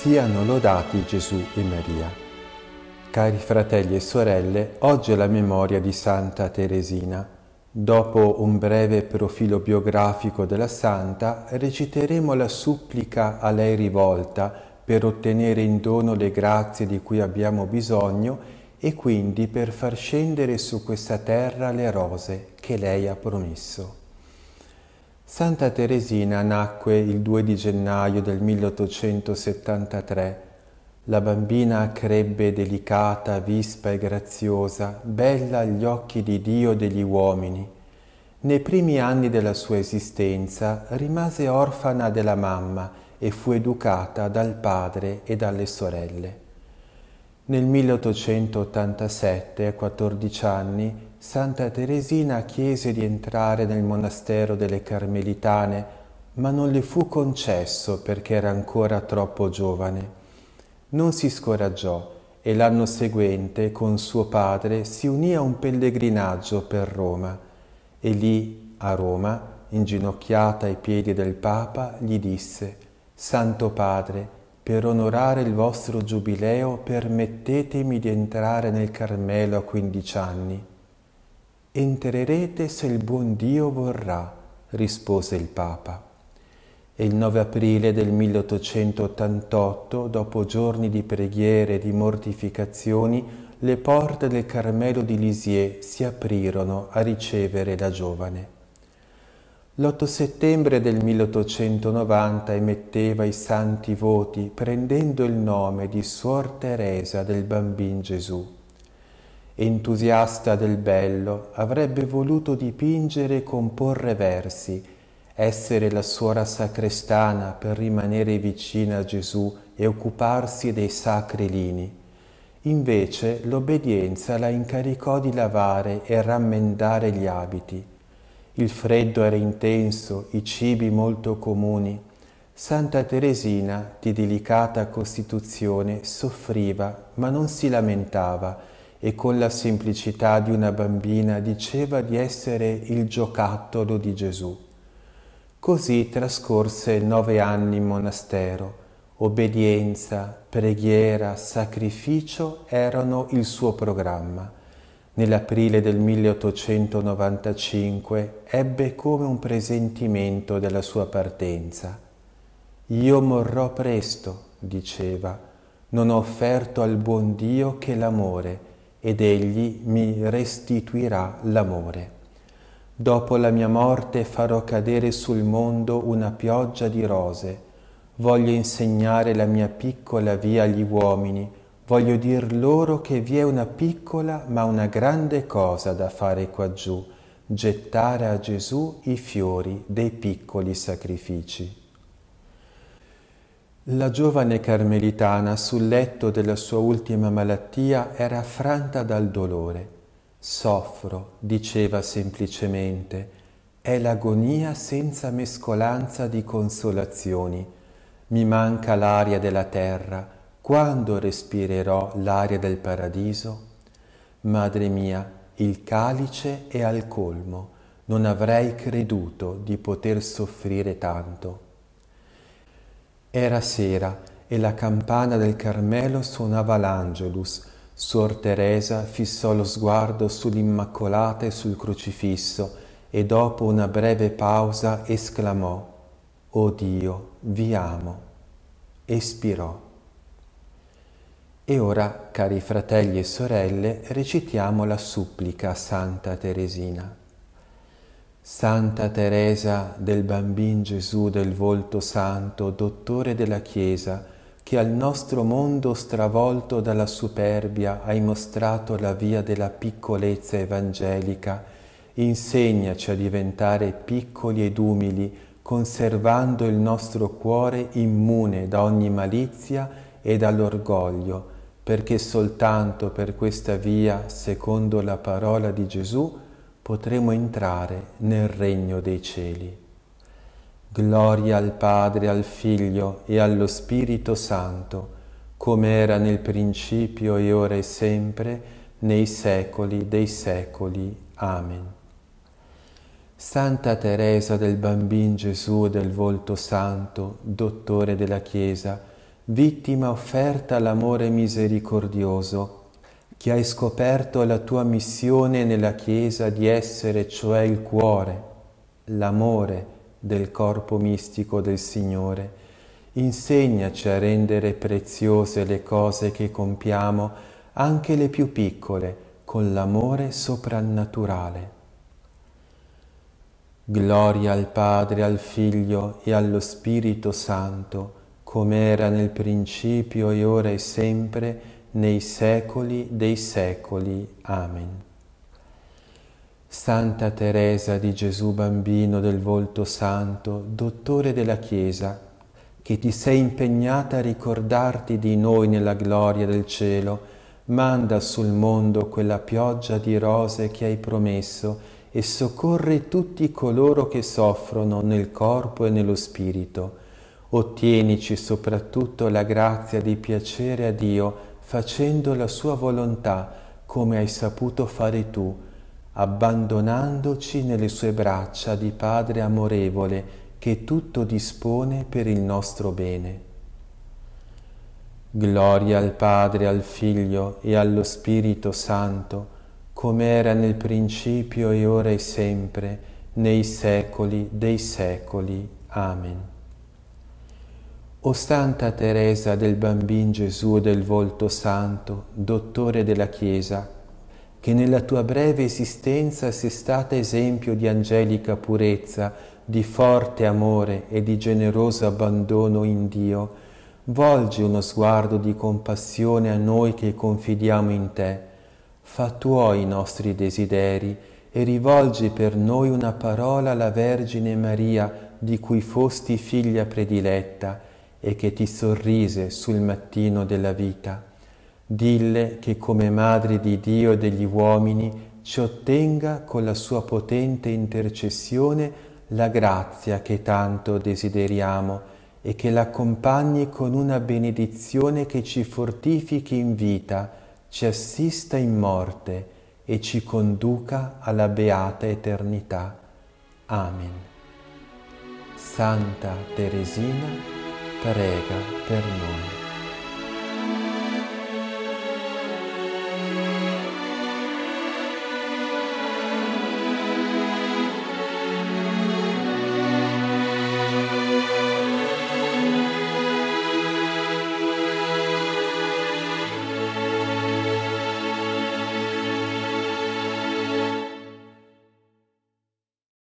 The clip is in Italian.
Siano lodati Gesù e Maria. Cari fratelli e sorelle, oggi è la memoria di Santa Teresina. Dopo un breve profilo biografico della Santa, reciteremo la supplica a lei rivolta per ottenere in dono le grazie di cui abbiamo bisogno e quindi per far scendere su questa terra le rose che lei ha promesso. Santa Teresina nacque il 2 di gennaio del 1873. La bambina crebbe delicata, vispa e graziosa, bella agli occhi di Dio e degli uomini. Nei primi anni della sua esistenza rimase orfana della mamma e fu educata dal padre e dalle sorelle. Nel 1887, a 14 anni, Santa Teresina chiese di entrare nel monastero delle Carmelitane, ma non le fu concesso perché era ancora troppo giovane. Non si scoraggiò e l'anno seguente con suo padre si unì a un pellegrinaggio per Roma e lì, a Roma, inginocchiata ai piedi del Papa, gli disse Santo Padre, per onorare il vostro giubileo permettetemi di entrare nel Carmelo a quindici anni. Entrerete se il buon Dio vorrà, rispose il Papa. E il 9 aprile del 1888, dopo giorni di preghiere e di mortificazioni, le porte del Carmelo di Lisieux si aprirono a ricevere la giovane. L'8 settembre del 1890 emetteva i santi voti prendendo il nome di Suor Teresa del Bambin Gesù entusiasta del bello, avrebbe voluto dipingere e comporre versi, essere la suora sacrestana per rimanere vicina a Gesù e occuparsi dei sacri lini. Invece l'obbedienza la incaricò di lavare e rammendare gli abiti. Il freddo era intenso, i cibi molto comuni. Santa Teresina, di delicata costituzione, soffriva, ma non si lamentava, e con la semplicità di una bambina diceva di essere il giocattolo di Gesù. Così trascorse nove anni in monastero. Obbedienza, preghiera, sacrificio erano il suo programma. Nell'aprile del 1895 ebbe come un presentimento della sua partenza. Io morrò presto, diceva, non ho offerto al buon Dio che l'amore ed egli mi restituirà l'amore. Dopo la mia morte farò cadere sul mondo una pioggia di rose. Voglio insegnare la mia piccola via agli uomini. Voglio dir loro che vi è una piccola ma una grande cosa da fare quaggiù, gettare a Gesù i fiori dei piccoli sacrifici. La giovane carmelitana sul letto della sua ultima malattia era affranta dal dolore. Soffro, diceva semplicemente, è l'agonia senza mescolanza di consolazioni. Mi manca l'aria della terra, quando respirerò l'aria del paradiso? Madre mia, il calice è al colmo, non avrei creduto di poter soffrire tanto. Era sera e la campana del Carmelo suonava l'Angelus. Suor Teresa fissò lo sguardo sull'Immacolata e sul crocifisso e dopo una breve pausa esclamò «Oh Dio, vi amo!» Espirò. E ora, cari fratelli e sorelle, recitiamo la supplica a Santa Teresina. Santa Teresa del Bambin Gesù del volto santo, dottore della Chiesa, che al nostro mondo stravolto dalla superbia hai mostrato la via della piccolezza evangelica, insegnaci a diventare piccoli ed umili, conservando il nostro cuore immune da ogni malizia e dall'orgoglio, perché soltanto per questa via, secondo la parola di Gesù, potremo entrare nel regno dei cieli. Gloria al Padre, al Figlio e allo Spirito Santo, come era nel principio e ora e sempre, nei secoli dei secoli. Amen. Santa Teresa del Bambin Gesù del Volto Santo, dottore della Chiesa, vittima offerta all'amore misericordioso, che hai scoperto la tua missione nella Chiesa di essere cioè il cuore, l'amore del corpo mistico del Signore. Insegnaci a rendere preziose le cose che compiamo, anche le più piccole, con l'amore soprannaturale. Gloria al Padre, al Figlio e allo Spirito Santo, come era nel principio e ora e sempre, nei secoli dei secoli. Amen. Santa Teresa di Gesù bambino del volto santo, dottore della Chiesa, che ti sei impegnata a ricordarti di noi nella gloria del cielo, manda sul mondo quella pioggia di rose che hai promesso e soccorre tutti coloro che soffrono nel corpo e nello spirito. Ottienici soprattutto la grazia di piacere a Dio facendo la sua volontà come hai saputo fare tu, abbandonandoci nelle sue braccia di Padre amorevole che tutto dispone per il nostro bene. Gloria al Padre, al Figlio e allo Spirito Santo, come era nel principio e ora e sempre, nei secoli dei secoli. Amen. O Santa Teresa del Bambin Gesù del volto santo, dottore della Chiesa, che nella tua breve esistenza sei stata esempio di angelica purezza, di forte amore e di generoso abbandono in Dio, volgi uno sguardo di compassione a noi che confidiamo in te, fa tuoi i nostri desideri e rivolgi per noi una parola alla Vergine Maria, di cui fosti figlia prediletta, e che ti sorrise sul mattino della vita. Dille che come Madre di Dio e degli uomini ci ottenga con la sua potente intercessione la grazia che tanto desideriamo e che l'accompagni con una benedizione che ci fortifichi in vita, ci assista in morte e ci conduca alla beata eternità. Amen. Santa Teresina, prega per noi.